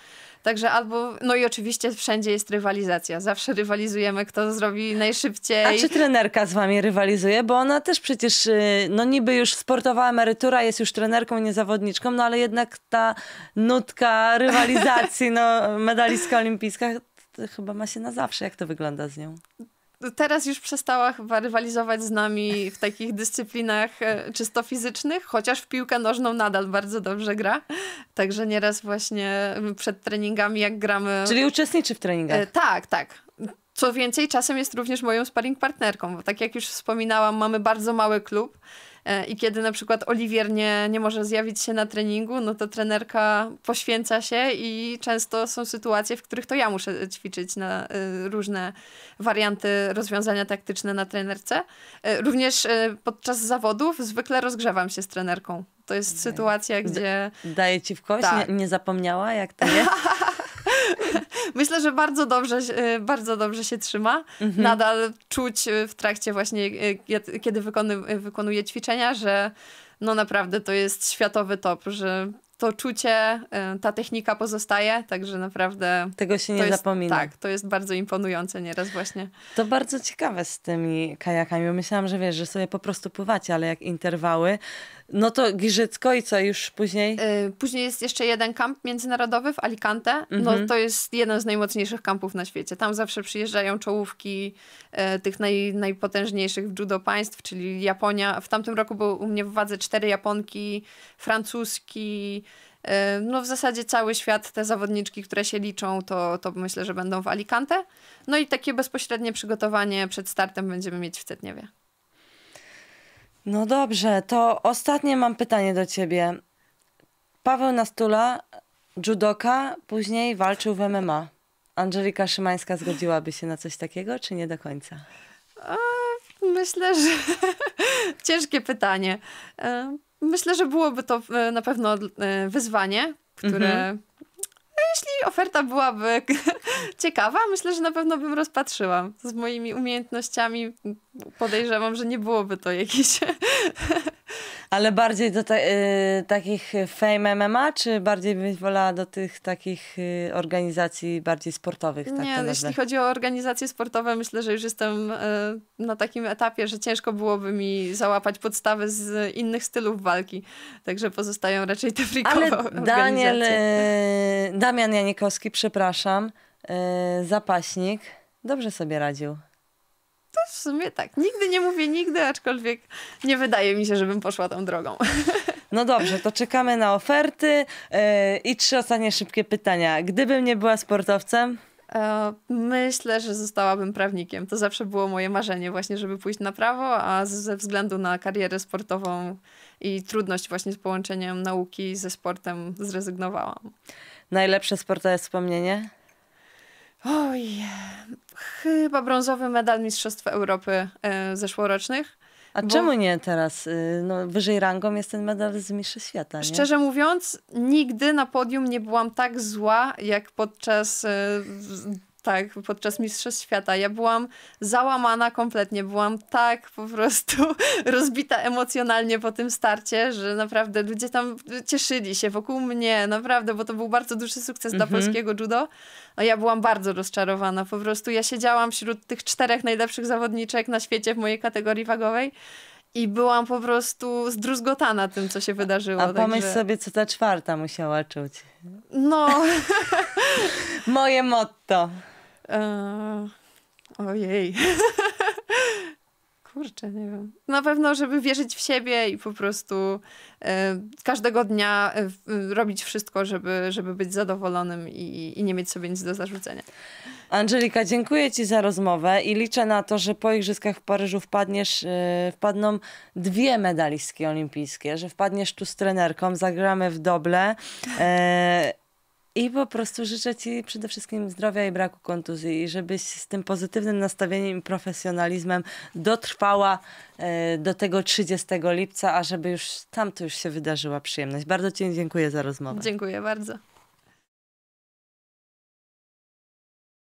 Także albo, no i oczywiście wszędzie jest rywalizacja. Zawsze rywalizujemy, kto zrobi najszybciej. A czy trenerka z wami rywalizuje? Bo ona też przecież, y, no niby już sportowa emerytura, jest już trenerką, nie zawodniczką, no ale jednak ta nutka rywalizacji, no medalistka olimpijska chyba ma się na zawsze. Jak to wygląda z nią? teraz już przestała chyba rywalizować z nami w takich dyscyplinach e, czysto fizycznych, chociaż w piłkę nożną nadal bardzo dobrze gra. Także nieraz właśnie przed treningami, jak gramy. Czyli uczestniczy w treningach? E, tak, tak. Co więcej, czasem jest również moją sparring partnerką, bo tak jak już wspominałam, mamy bardzo mały klub E, i kiedy na przykład Oliwier nie, nie może zjawić się na treningu, no to trenerka poświęca się i często są sytuacje, w których to ja muszę ćwiczyć na e, różne warianty rozwiązania taktyczne na trenerce. E, również podczas zawodów zwykle rozgrzewam się z trenerką. To jest okay. sytuacja, gdzie... Daje ci w kość? Tak. Nie, nie zapomniała, jak to jest? Myślę, że bardzo dobrze, e, bardzo dobrze się trzyma. Mhm. Nadal czuć e, w trakcie właśnie, e, kiedy wykony, wykonuje ćwiczenia, że no naprawdę to jest światowy top, że to czucie, ta technika pozostaje, także naprawdę. Tego się nie jest, zapomina. Tak, to jest bardzo imponujące nieraz właśnie. To bardzo ciekawe z tymi kajakami. Myślałam, że wiesz, że sobie po prostu pływacie, ale jak interwały, no to Giżycko i co już później? Y, później jest jeszcze jeden kamp międzynarodowy w Alicante. No, mhm. No to jest jeden z najmocniejszych kampów na świecie. Tam zawsze przyjeżdżają czołówki y, tych naj, najpotężniejszych w judo państw, czyli Japonia. W tamtym roku były u mnie w wadze cztery Japonki, francuski, y, no w zasadzie cały świat, te zawodniczki, które się liczą, to, to myślę, że będą w Alicante. No i takie bezpośrednie przygotowanie przed startem będziemy mieć w Cetniewie. No dobrze, to ostatnie mam pytanie do ciebie. Paweł Nastula, judoka, później walczył w MMA. Angelika Szymańska zgodziłaby się na coś takiego, czy nie do końca? O, myślę, że ciężkie pytanie. E, myślę, że byłoby to e, na pewno e, wyzwanie, które mhm jeżeli oferta byłaby ciekawa, myślę, że na pewno bym rozpatrzyła. Z moimi umiejętnościami podejrzewam, że nie byłoby to jakieś Ale bardziej do y, takich fame MMA, czy bardziej byś wolała do tych takich y, organizacji bardziej sportowych? Tak nie, no, jeśli chodzi o organizacje sportowe, myślę, że już jestem y, na takim etapie, że ciężko byłoby mi załapać podstawy z innych stylów walki. Także pozostają raczej te freakowe Ale Daniel, y, Damian Janikowski, przepraszam, y, zapaśnik, dobrze sobie radził w sumie tak. Nigdy nie mówię nigdy, aczkolwiek nie wydaje mi się, żebym poszła tą drogą. No dobrze, to czekamy na oferty e, i trzy ostatnie szybkie pytania. Gdybym nie była sportowcem? E, myślę, że zostałabym prawnikiem. To zawsze było moje marzenie, właśnie, żeby pójść na prawo, a ze względu na karierę sportową i trudność właśnie z połączeniem nauki ze sportem zrezygnowałam. Najlepsze sportowe wspomnienie? Oj, chyba brązowy medal Mistrzostw Europy e, zeszłorocznych. A bo... czemu nie teraz? E, no, wyżej rangą jest ten medal z Mistrzostw Świata. Nie? Szczerze mówiąc, nigdy na podium nie byłam tak zła, jak podczas e, tak, podczas Mistrzostw Świata. Ja byłam załamana kompletnie, byłam tak po prostu rozbita emocjonalnie po tym starcie, że naprawdę ludzie tam cieszyli się wokół mnie, naprawdę, bo to był bardzo duży sukces mm -hmm. dla mhm. polskiego judo. A no, ja byłam bardzo rozczarowana, po prostu ja siedziałam wśród tych czterech najlepszych zawodniczek na świecie w mojej kategorii wagowej. I byłam po prostu zdruzgotana tym, co się wydarzyło. A, a pomyśl także... sobie, co ta czwarta musiała czuć. No. Moje motto. Eee, ojej. Kurczę, nie wiem. Na pewno, żeby wierzyć w siebie i po prostu e, każdego dnia e, e, robić wszystko, żeby, żeby być zadowolonym i, i nie mieć sobie nic do zarzucenia. Angelika, dziękuję Ci za rozmowę i liczę na to, że po Igrzyskach w Paryżu wpadniesz, e, wpadną dwie medalistki olimpijskie, że wpadniesz tu z trenerką, zagramy w doble. E, i po prostu życzę Ci przede wszystkim zdrowia i braku kontuzji, i żebyś z tym pozytywnym nastawieniem i profesjonalizmem dotrwała e, do tego 30 lipca, a żeby już tam to już się wydarzyła przyjemność. Bardzo Ci dziękuję za rozmowę. Dziękuję bardzo.